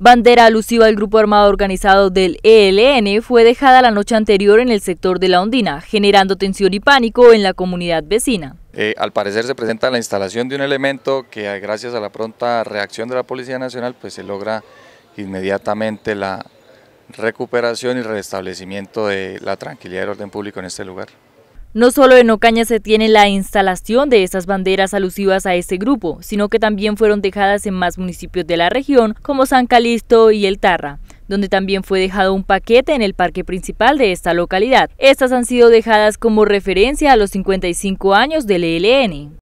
Bandera alusiva al grupo armado organizado del ELN fue dejada la noche anterior en el sector de La Ondina, generando tensión y pánico en la comunidad vecina. Eh, al parecer se presenta la instalación de un elemento que eh, gracias a la pronta reacción de la Policía Nacional pues se logra inmediatamente la recuperación y restablecimiento de la tranquilidad del orden público en este lugar. No solo en Ocaña se tiene la instalación de estas banderas alusivas a este grupo, sino que también fueron dejadas en más municipios de la región, como San Calixto y El Tarra donde también fue dejado un paquete en el parque principal de esta localidad. Estas han sido dejadas como referencia a los 55 años del ELN.